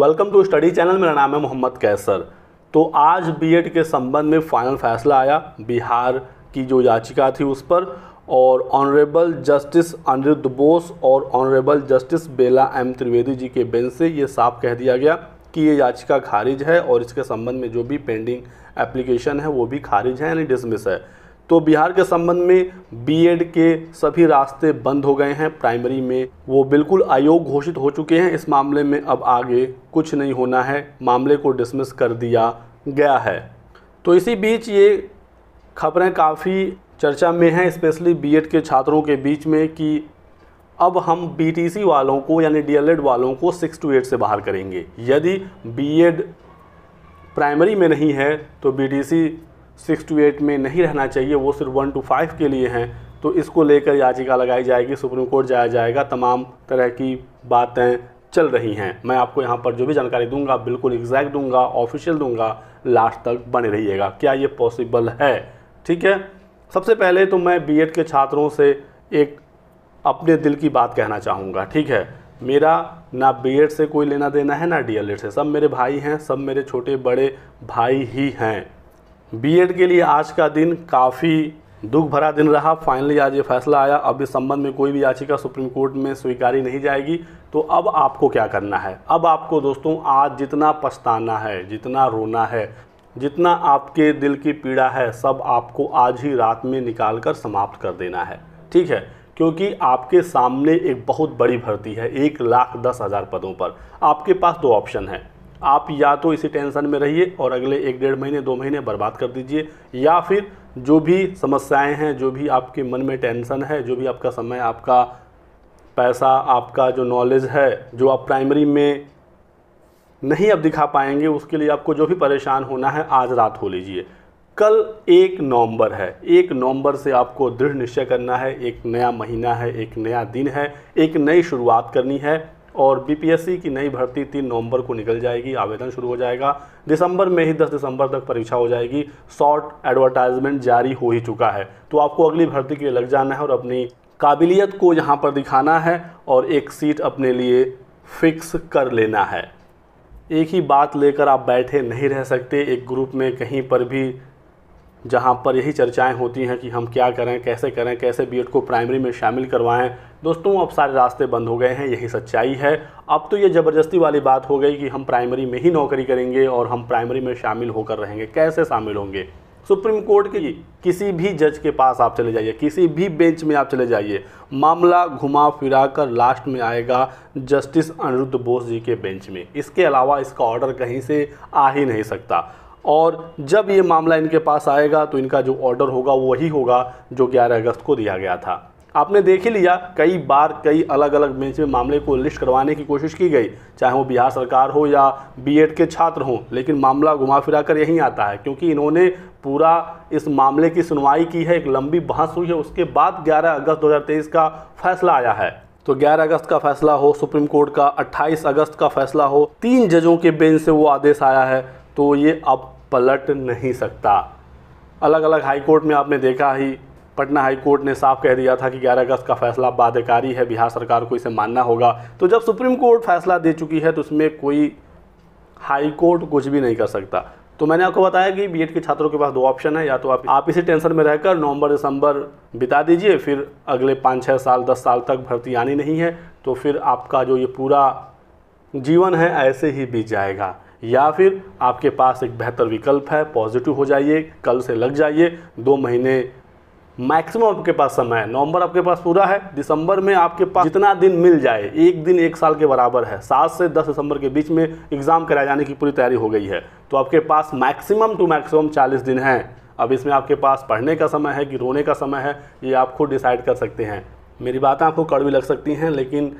welcome to study channel मेरा नाम है मोहम्मद कैसर तो आज बीएड के संबंध में फाइनल फैसला आया बिहार की जो याचिका थी उस पर और ऑनरेबल जस्टिस अनिरुद्ध बोस और honourable justice Bela M Trivedi ji के बेंच से ये साफ कह दिया गया कि ये याचिका खारिज है और इसके संबंध में जो भी पेंडिंग एप्लीकेशन है वो भी खारिज है यानी डिसमिस है तो बिहार के संबंध में बीएड के सभी रास्ते बंद हो गए हैं प्राइमरी में वो बिल्कुल आयोग घोषित हो चुके हैं इस मामले में अब आगे कुछ नहीं होना है मामले को डिसमिस कर दिया गया है तो इसी बीच ये खबरें काफ़ी चर्चा में हैं स्पेशली बीएड के छात्रों के बीच में कि अब हम बीटीसी वालों को यानी डीएलएड वालों को सिक्स टू एट से बाहर करेंगे यदि बीएड प्राइमरी में नहीं है तो बीटीसी सिक्स टू एट में नहीं रहना चाहिए वो सिर्फ वन टू फाइव के लिए हैं तो इसको लेकर याचिका लगाई जाएगी सुप्रीम कोर्ट जाया जाएगा तमाम तरह की बातें चल रही हैं मैं आपको यहाँ पर जो भी जानकारी दूंगा बिल्कुल एग्जैक्ट दूंगा ऑफिशियल दूंगा लास्ट तक बने रहिएगा क्या ये पॉसिबल है ठीक है सबसे पहले तो मैं बी के छात्रों से एक अपने दिल की बात कहना चाहूँगा ठीक है मेरा ना बी से कोई लेना देना है ना डी से सब मेरे भाई हैं सब मेरे छोटे बड़े भाई ही हैं बीएड के लिए आज का दिन काफ़ी दुख भरा दिन रहा फाइनली आज ये फैसला आया अब इस संबंध में कोई भी याचिका सुप्रीम कोर्ट में स्वीकारी नहीं जाएगी तो अब आपको क्या करना है अब आपको दोस्तों आज जितना पछताना है जितना रोना है जितना आपके दिल की पीड़ा है सब आपको आज ही रात में निकाल कर समाप्त कर देना है ठीक है क्योंकि आपके सामने एक बहुत बड़ी भर्ती है एक लाख दस हज़ार पदों पर आपके पास दो ऑप्शन है आप या तो इसी टेंशन में रहिए और अगले एक डेढ़ महीने दो महीने बर्बाद कर दीजिए या फिर जो भी समस्याएं हैं जो भी आपके मन में टेंशन है जो भी आपका समय आपका पैसा आपका जो नॉलेज है जो आप प्राइमरी में नहीं अब दिखा पाएंगे उसके लिए आपको जो भी परेशान होना है आज रात हो लीजिए कल एक नवंबर है एक नवंबर से आपको दृढ़ निश्चय करना है एक नया महीना है एक नया दिन है एक नई शुरुआत करनी है और बीपीएससी की नई भर्ती तीन नवंबर को निकल जाएगी आवेदन शुरू हो जाएगा दिसंबर में ही 10 दिसंबर तक परीक्षा हो जाएगी शॉर्ट एडवर्टाइजमेंट जारी हो ही चुका है तो आपको अगली भर्ती के लिए लग जाना है और अपनी काबिलियत को यहाँ पर दिखाना है और एक सीट अपने लिए फिक्स कर लेना है एक ही बात लेकर आप बैठे नहीं रह सकते एक ग्रुप में कहीं पर भी जहाँ पर यही चर्चाएं होती हैं कि हम क्या करें कैसे करें कैसे बीएड को प्राइमरी में शामिल करवाएं दोस्तों अब सारे रास्ते बंद हो गए हैं यही सच्चाई है अब तो ये ज़बरदस्ती वाली बात हो गई कि हम प्राइमरी में ही नौकरी करेंगे और हम प्राइमरी में शामिल होकर रहेंगे कैसे शामिल होंगे सुप्रीम कोर्ट के किसी भी जज के पास आप चले जाइए किसी भी बेंच में आप चले जाइए मामला घुमा फिरा कर लास्ट में आएगा जस्टिस अनिरुद्ध बोस जी के बेंच में इसके अलावा इसका ऑर्डर कहीं से आ ही नहीं सकता और जब ये मामला इनके पास आएगा तो इनका जो ऑर्डर होगा वही होगा जो 11 अगस्त को दिया गया था आपने देख ही लिया कई बार कई अलग अलग बेंच में मामले को लिस्ट करवाने की कोशिश की गई चाहे वो बिहार सरकार हो या बीएड के छात्र हों लेकिन मामला घुमा फिरा कर यहीं आता है क्योंकि इन्होंने पूरा इस मामले की सुनवाई की है एक लंबी बहस हुई है उसके बाद 11 अगस्त 2023 का फैसला आया है तो 11 अगस्त का फैसला हो सुप्रीम कोर्ट का अट्ठाईस अगस्त का फैसला हो तीन जजों के बेंच से वो आदेश आया है तो ये अब पलट नहीं सकता अलग अलग हाई कोर्ट में आपने देखा ही पटना हाई कोर्ट ने साफ कह दिया था कि 11 अगस्त का फैसला बाध्यकारी है बिहार सरकार को इसे मानना होगा तो जब सुप्रीम कोर्ट फैसला दे चुकी है तो उसमें कोई हाई कोर्ट कुछ भी नहीं कर सकता तो मैंने आपको बताया कि बीएड के छात्रों के पास दो ऑप्शन है या तो आप आप इसी टेंशन में रहकर नवंबर दिसंबर बिता दीजिए फिर अगले पाँच छः साल दस साल तक भर्ती आनी नहीं है तो फिर आपका जो ये पूरा जीवन है ऐसे ही बीत जाएगा या फिर आपके पास एक बेहतर विकल्प है पॉजिटिव हो जाइए कल से लग जाइए दो महीने मैक्सिमम आपके पास समय है नवंबर आपके पास पूरा है दिसंबर में आपके पास जितना दिन मिल जाए एक दिन एक साल के बराबर है सात से दस दिसंबर के बीच में एग्ज़ाम कराए जाने की पूरी तैयारी हो गई है तो आपके पास मैक्सिमम टू मैक्सिमम चालीस दिन हैं अब इसमें आपके पास पढ़ने का समय है कि रोने का समय है ये आप खुद डिसाइड कर सकते हैं मेरी बातें आपको कड़वी लग सकती हैं लेकिन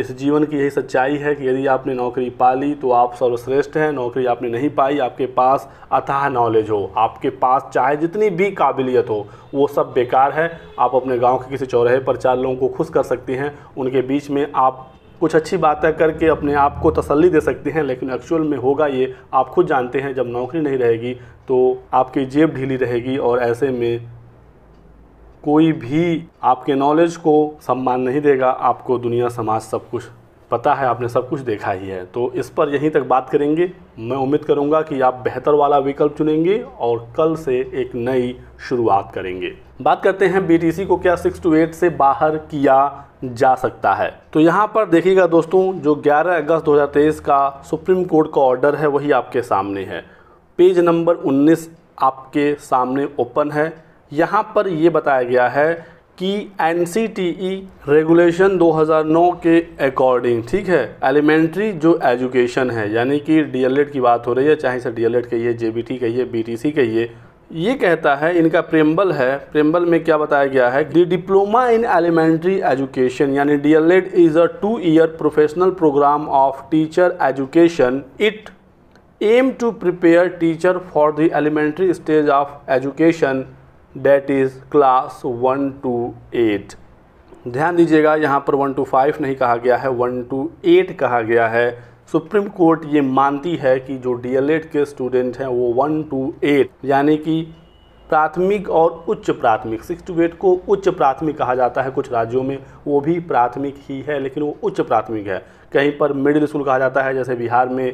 इस जीवन की यही सच्चाई है कि यदि आपने नौकरी पा ली तो आप सर्वश्रेष्ठ हैं नौकरी आपने नहीं पाई आपके पास अथाह नॉलेज हो आपके पास चाहे जितनी भी काबिलियत हो वो सब बेकार है आप अपने गांव के किसी चौराहे पर चार लोगों को खुश कर सकती हैं उनके बीच में आप कुछ अच्छी बातें करके अपने आप को तसल्ली दे सकते हैं लेकिन एक्चुअल में होगा ये आप खुद जानते हैं जब नौकरी नहीं रहेगी तो आपकी जेब ढीली रहेगी और ऐसे में कोई भी आपके नॉलेज को सम्मान नहीं देगा आपको दुनिया समाज सब कुछ पता है आपने सब कुछ देखा ही है तो इस पर यहीं तक बात करेंगे मैं उम्मीद करूंगा कि आप बेहतर वाला विकल्प चुनेंगे और कल से एक नई शुरुआत करेंगे बात करते हैं बीटीसी को क्या सिक्स टू एट से बाहर किया जा सकता है तो यहाँ पर देखिएगा दोस्तों जो 11 अगस्त 2023 का सुप्रीम कोर्ट का ऑर्डर है वही आपके सामने है पेज नंबर 19 आपके सामने ओपन है यहाँ पर ये बताया गया है कि एन रेगुलेशन 2009 के अकॉर्डिंग ठीक है एलिमेंट्री जो एजुकेशन है यानी कि डीएलएड की बात हो रही है चाहे सर डीएलएड कहिए जेबीटी कहिए बीटीसी कहिए ये कहता है इनका प्रेम्बल है प्रेम्बल में क्या बताया गया है the diploma in elementary education यानी D L Ed is a two year professional programme of teacher education it aim to prepare teacher for the elementary stage of education that is class one to eight ध्यान दीजिएगा यहाँ पर one two five नहीं कहा गया है one two eight कहा गया है सुप्रीम कोर्ट ये मानती है कि जो डीएलएड के स्टूडेंट हैं वो वन टू एट यानी कि प्राथमिक और उच्च प्राथमिक सिक्स टू एट को उच्च प्राथमिक कहा जाता है कुछ राज्यों में वो भी प्राथमिक ही है लेकिन वो उच्च प्राथमिक है कहीं पर मिडिल स्कूल कहा जाता है जैसे बिहार में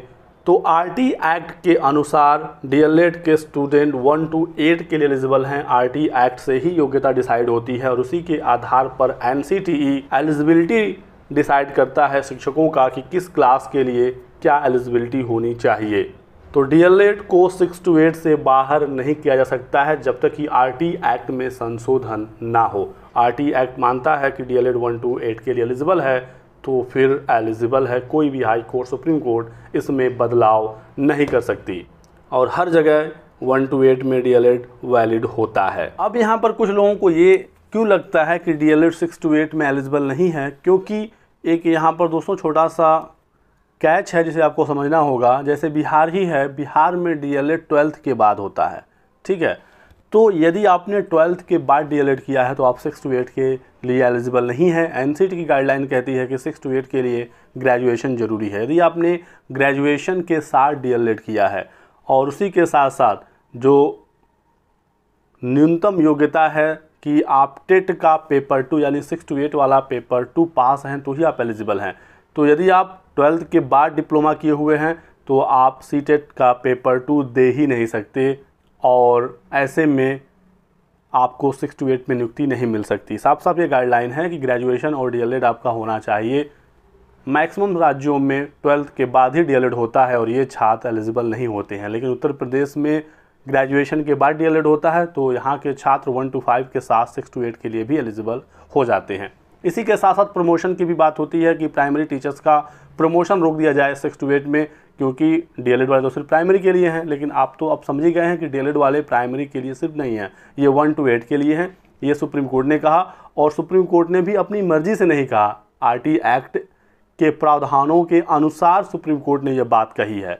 तो आरटी एक्ट के अनुसार डीएलएड के स्टूडेंट वन टू एट के लिए एलिजिबल हैं आरटी एक्ट से ही योग्यता डिसाइड होती है और उसी के आधार पर एनसीटीई एलिजिबिलिटी डिसाइड करता है शिक्षकों का कि किस क्लास के लिए क्या एलिजिबिलिटी होनी चाहिए तो डीएलएड को सिक्स टू एट से बाहर नहीं किया जा सकता है जब तक कि टी एक्ट में संशोधन ना हो टी एक्ट मानता है कि D Ed one to eight के लिए एलिजिबल है तो फिर एलिजिबल है कोई भी हाई कोर्ट सुप्रीम कोर्ट इसमें बदलाव नहीं कर सकती और हर जगह वन टू एट में डी वैलिड होता है अब यहाँ पर कुछ लोगों को ये क्यों लगता है कि D L Ed six to eight में एलिजिबल नहीं है क्योंकि एक यहाँ पर दोस्तों छोटा सा कैच है जिसे आपको समझना होगा जैसे बिहार ही है बिहार में डी एल एड ट्वेल्थ के बाद होता है ठीक है तो यदि आपने ट्वेल्थ के बाद डी एल एड किया है तो आप सिक्स टू एट के लिए एलिजिबल नहीं है एन की गाइडलाइन कहती है कि सिक्स टू एट के लिए ग्रेजुएशन ज़रूरी है यदि आपने ग्रेजुएशन के साथ डी किया है और उसी के साथ साथ जो न्यूनतम योग्यता है कि आप टेट का पेपर टू यानी सिक्स टू एट वाला पेपर टू पास हैं तो ही आप एलिजिबल हैं तो यदि आप ट्वेल्थ के बाद डिप्लोमा किए हुए हैं तो आप सी टेट e का पेपर टू दे ही नहीं सकते और ऐसे में आपको सिक्स टू एट में नियुक्ति नहीं मिल सकती साफ साफ ये गाइडलाइन है कि ग्रेजुएशन और डी आपका होना चाहिए मैक्सिमम राज्यों में ट्वेल्थ के बाद ही डी होता है और ये छात्र एलिजिबल नहीं होते हैं लेकिन उत्तर प्रदेश में ग्रेजुएशन के बाद डी होता है तो यहाँ के छात्र वन टू फाइव के साथ सिक्स टू एट के लिए भी एलिजिबल हो जाते हैं इसी के साथ साथ प्रमोशन की भी बात होती है कि प्राइमरी टीचर्स का प्रमोशन रोक दिया जाए सिक्स टू एट में क्योंकि डी e वाले तो सिर्फ प्राइमरी के लिए हैं लेकिन आप तो अब समझ ही गए हैं कि डी e वाले प्राइमरी के लिए सिर्फ नहीं हैं ये वन टू एट के लिए हैं ये सुप्रीम कोर्ट ने कहा और सुप्रीम कोर्ट ने भी अपनी मर्जी से नहीं कहा आर एक्ट के प्रावधानों के अनुसार सुप्रीम कोर्ट ने यह बात कही है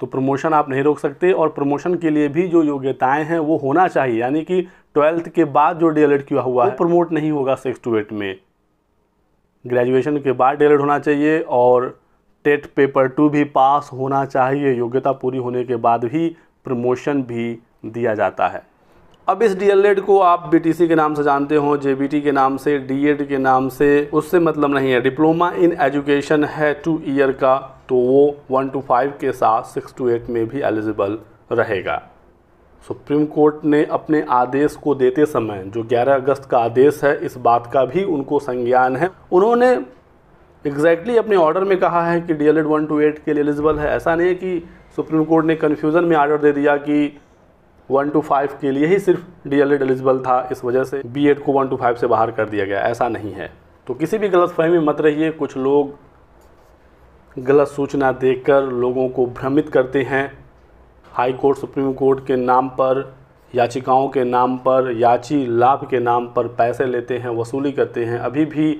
तो प्रमोशन आप नहीं रोक सकते और प्रमोशन के लिए भी जो योग्यताएं हैं वो होना चाहिए यानी कि ट्वेल्थ के बाद जो डी एल किया हुआ है प्रमोट नहीं होगा सिक्स टू एट में ग्रेजुएशन के बाद डी e होना चाहिए और टेट पेपर टू भी पास होना चाहिए योग्यता पूरी होने के बाद भी प्रमोशन भी दिया जाता है अब इस डीएलएड को आप बीटीसी के नाम से जानते हो जेबीटी के नाम से डीएड के नाम से उससे मतलब नहीं है डिप्लोमा इन एजुकेशन है टू ईयर का तो वो वन टू फाइव के साथ सिक्स टू एट में भी एलिजिबल रहेगा सुप्रीम कोर्ट ने अपने आदेश को देते समय जो 11 अगस्त का आदेश है इस बात का भी उनको संज्ञान है उन्होंने एग्जैक्टली exactly अपने ऑर्डर में कहा है कि D L Ed one to eight के लिए एलिजिबल है ऐसा नहीं है कि सुप्रीम कोर्ट ने कन्फ्यूज़न में आर्डर दे दिया कि वन टू फाइव के लिए ही सिर्फ डी एल एड एलिजिबल था इस वजह से बी एड को वन टू फाइव से बाहर कर दिया गया ऐसा नहीं है तो किसी भी गलत फहमी मत रहिए कुछ लोग गलत सूचना देकर लोगों को भ्रमित करते हैं हाई कोर्ट सुप्रीम कोर्ट के नाम पर याचिकाओं के नाम पर याची लाभ के नाम पर पैसे लेते हैं वसूली करते हैं अभी भी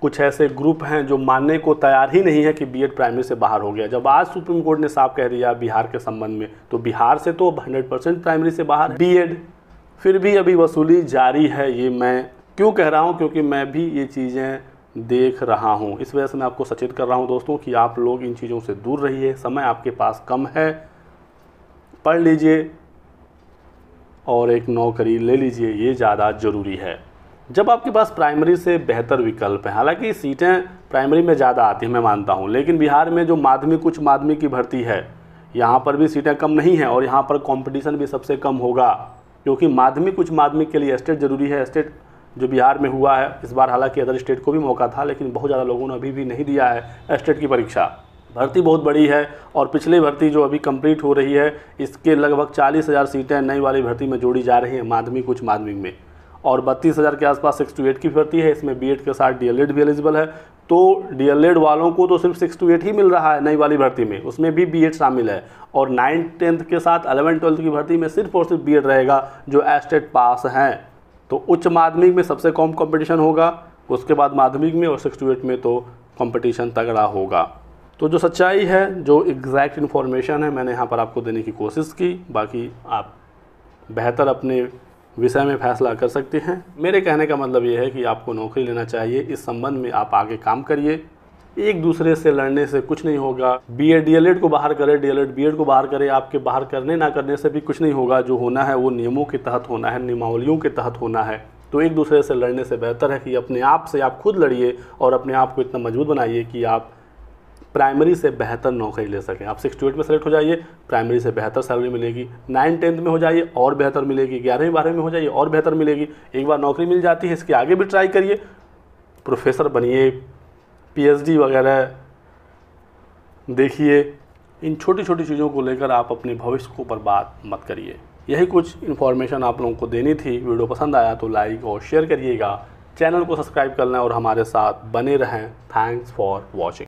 कुछ ऐसे ग्रुप हैं जो मानने को तैयार ही नहीं है कि बीएड प्राइमरी से बाहर हो गया जब आज सुप्रीम कोर्ट ने साफ कह दिया बिहार के संबंध में तो बिहार से तो अब हंड्रेड परसेंट प्राइमरी से बाहर बी एड फिर भी अभी वसूली जारी है ये मैं क्यों कह रहा हूँ क्योंकि मैं भी ये चीज़ें देख रहा हूँ इस वजह से मैं आपको सचेत कर रहा हूँ दोस्तों कि आप लोग इन चीज़ों से दूर रहिए समय आपके पास कम है पढ़ लीजिए और एक नौकरी ले लीजिए ये ज़्यादा ज़रूरी है जब आपके पास प्राइमरी से बेहतर विकल्प है हालांकि सीटें प्राइमरी में ज़्यादा आती हैं मैं मानता हूँ लेकिन बिहार में जो माध्यमिक उच्च माध्यमिक की भर्ती है यहाँ पर भी सीटें कम नहीं हैं और यहाँ पर कंपटीशन भी सबसे कम होगा क्योंकि माध्यमिक उच्च माध्यमिक के लिए स्टेट ज़रूरी है स्टेट जो बिहार में हुआ है इस बार हालांकि अदर स्टेट को भी मौका था लेकिन बहुत ज़्यादा लोगों ने अभी भी नहीं दिया है स्टेट की परीक्षा भर्ती बहुत बड़ी है और पिछली भर्ती जो अभी कंप्लीट हो रही है इसके लगभग चालीस हज़ार सीटें नई वाली भर्ती में जोड़ी जा रही हैं माध्यमिक उच्च माध्यमिक में और बत्तीस हज़ार के आसपास सिक्स टू एट की भर्ती है इसमें बी के साथ डी भी एलिजिबल है तो डी वालों को तो सिर्फ सिक्स टू एट ही मिल रहा है नई वाली भर्ती में उसमें भी बी शामिल है और नाइन्थ टेंथ के साथ अलेवन ट्वेल्थ की भर्ती में सिर्फ और सिर्फ बी रहेगा जो एस्टेट पास हैं तो उच्च माध्यमिक में सबसे कम कंपटीशन होगा उसके बाद माध्यमिक में और सिक्स टू एट में तो कंपटीशन तगड़ा होगा तो जो सच्चाई है जो एग्जैक्ट इन्फॉर्मेशन है मैंने यहाँ पर आपको देने की कोशिश की बाकी आप बेहतर अपने विषय में फैसला कर सकते हैं मेरे कहने का मतलब ये है कि आपको नौकरी लेना चाहिए इस संबंध में आप आगे काम करिए एक दूसरे से लड़ने से कुछ नहीं होगा बी एड डी को बाहर करे डी एल को बाहर करे आपके बाहर करने ना करने से भी कुछ नहीं होगा जो होना है वो नियमों के तहत होना है नियमावलियों के तहत होना है तो एक दूसरे से लड़ने से बेहतर है कि अपने आप से आप खुद लड़िए और अपने आप को इतना मजबूत बनाइए कि आप प्राइमरी से बेहतर नौकरी ले सकें आप सिक्स टू एट में सेलेक्ट हो जाइए प्राइमरी से बेहतर सैलरी मिलेगी नाइन टेंथ में हो जाइए और बेहतर मिलेगी ग्यारहवीं बारहवीं में हो जाइए और बेहतर मिलेगी एक बार नौकरी मिल जाती है इसके आगे भी ट्राई करिए प्रोफेसर बनिए पीएचडी वगैरह देखिए इन छोटी छोटी चीज़ों को लेकर आप अपने भविष्य को बर्बाद मत करिए यही कुछ इन्फॉर्मेशन आप लोगों को देनी थी वीडियो पसंद आया तो लाइक और शेयर करिएगा चैनल को सब्सक्राइब करना और हमारे साथ बने रहें थैंक्स फॉर वॉचिंग